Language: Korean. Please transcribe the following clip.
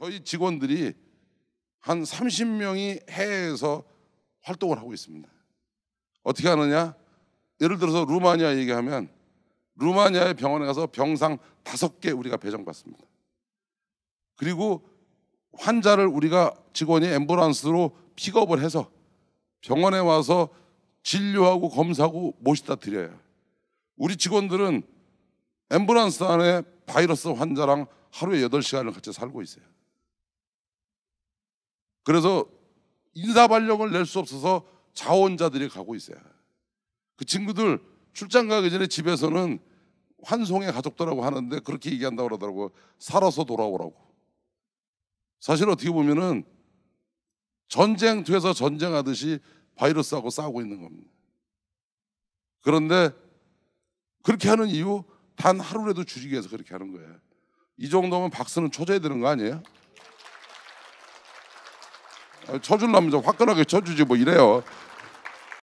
저희 직원들이 한 30명이 해외에서 활동을 하고 있습니다. 어떻게 하느냐? 예를 들어서 루마니아 얘기하면 루마니아의 병원에 가서 병상 다섯 개 우리가 배정받습니다. 그리고 환자를 우리가 직원이 앰뷸런스로 픽업을 해서 병원에 와서 진료하고 검사하고 모시다 드려요. 우리 직원들은 앰뷸런스 안에 바이러스 환자랑 하루에 8시간을 같이 살고 있어요. 그래서 인사발령을 낼 수 없어서 자원자들이 가고 있어요. 그 친구들 출장 가기 전에 집에서는 환송의 가족들하고 하는데 그렇게 얘기한다고 그러더라고. 살아서 돌아오라고. 사실 어떻게 보면은 전쟁터에서 전쟁하듯이 바이러스하고 싸우고 있는 겁니다. 그런데 그렇게 하는 이유 단 하루라도 줄이기 위해서 그렇게 하는 거예요. 이 정도면 박스는 쳐져야 되는 거 아니에요? 쳐줄 남자 화끈하게 쳐주지 뭐 이래요.